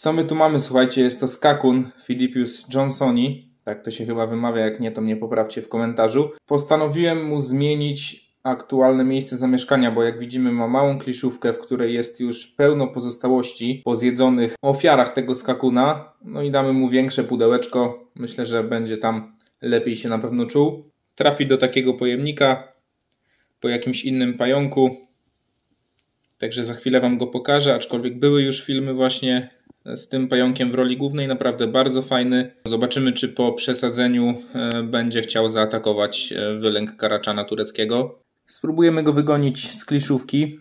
Co my tu mamy, słuchajcie, jest to skakun Filipius Johnsoni, tak to się chyba wymawia, jak nie to mnie poprawcie w komentarzu. Postanowiłem mu zmienić aktualne miejsce zamieszkania, bo jak widzimy ma małą kliszówkę, w której jest już pełno pozostałości po zjedzonych ofiarach tego skakuna. No i damy mu większe pudełeczko, myślę, że będzie tam lepiej się na pewno czuł. Trafi do takiego pojemnika po jakimś innym pająku. Także za chwilę Wam go pokażę, aczkolwiek były już filmy właśnie z tym pająkiem w roli głównej, naprawdę bardzo fajny. Zobaczymy, czy po przesadzeniu e, będzie chciał zaatakować e, wylęk Karaczana tureckiego. Spróbujemy go wygonić z kliszówki.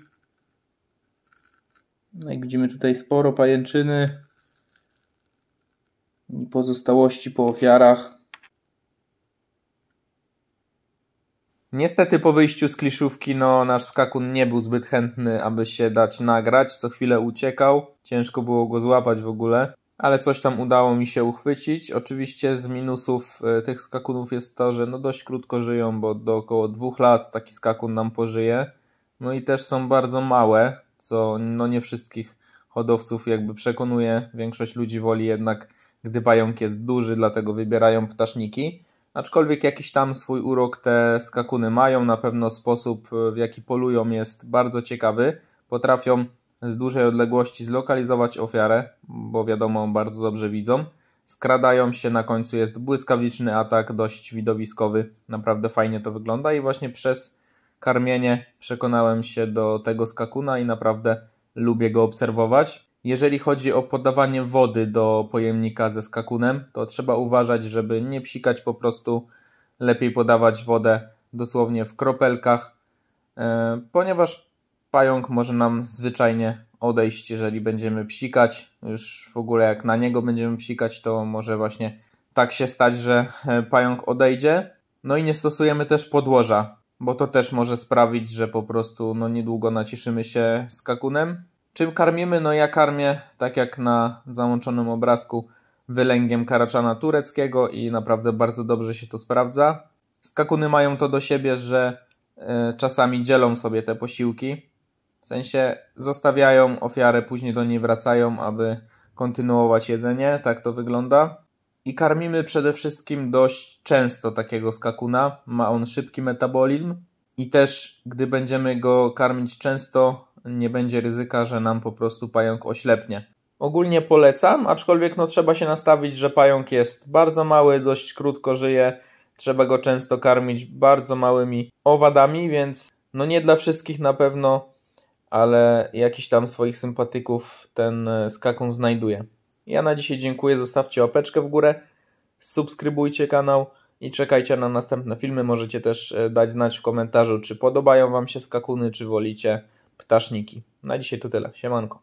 No jak widzimy tutaj sporo pajęczyny i pozostałości po ofiarach. Niestety po wyjściu z kliszówki no, nasz skakun nie był zbyt chętny, aby się dać nagrać. Co chwilę uciekał, ciężko było go złapać w ogóle, ale coś tam udało mi się uchwycić. Oczywiście z minusów e, tych skakunów jest to, że no, dość krótko żyją, bo do około dwóch lat taki skakun nam pożyje. No i też są bardzo małe, co no, nie wszystkich hodowców jakby przekonuje. Większość ludzi woli jednak, gdy pająk jest duży, dlatego wybierają ptaszniki. Aczkolwiek jakiś tam swój urok te skakuny mają, na pewno sposób e, w jaki polują jest bardzo ciekawy. Potrafią z dużej odległości zlokalizować ofiarę, bo wiadomo, bardzo dobrze widzą. Skradają się, na końcu jest błyskawiczny atak, dość widowiskowy, naprawdę fajnie to wygląda i właśnie przez karmienie przekonałem się do tego skakuna i naprawdę lubię go obserwować. Jeżeli chodzi o podawanie wody do pojemnika ze skakunem, to trzeba uważać, żeby nie psikać po prostu. Lepiej podawać wodę dosłownie w kropelkach, e, ponieważ pająk może nam zwyczajnie odejść, jeżeli będziemy psikać. Już w ogóle jak na niego będziemy psikać, to może właśnie tak się stać, że e, pająk odejdzie. No i nie stosujemy też podłoża, bo to też może sprawić, że po prostu no, niedługo nacieszymy się skakunem, Czym karmimy? No ja karmię, tak jak na załączonym obrazku, wylęgiem karaczana tureckiego i naprawdę bardzo dobrze się to sprawdza. Skakuny mają to do siebie, że y, czasami dzielą sobie te posiłki. W sensie zostawiają ofiarę, później do niej wracają, aby kontynuować jedzenie. Tak to wygląda. I karmimy przede wszystkim dość często takiego skakuna. Ma on szybki metabolizm. I też, gdy będziemy go karmić często, nie będzie ryzyka, że nam po prostu pająk oślepnie. Ogólnie polecam, aczkolwiek no trzeba się nastawić, że pająk jest bardzo mały, dość krótko żyje, trzeba go często karmić bardzo małymi owadami, więc no nie dla wszystkich na pewno, ale jakiś tam swoich sympatyków ten e, skakun znajduje. Ja na dzisiaj dziękuję, zostawcie opeczkę w górę, subskrybujcie kanał i czekajcie na następne filmy. Możecie też e, dać znać w komentarzu, czy podobają Wam się skakuny, czy wolicie Ptaszniki. Na dzisiaj to tyle. Siemanko.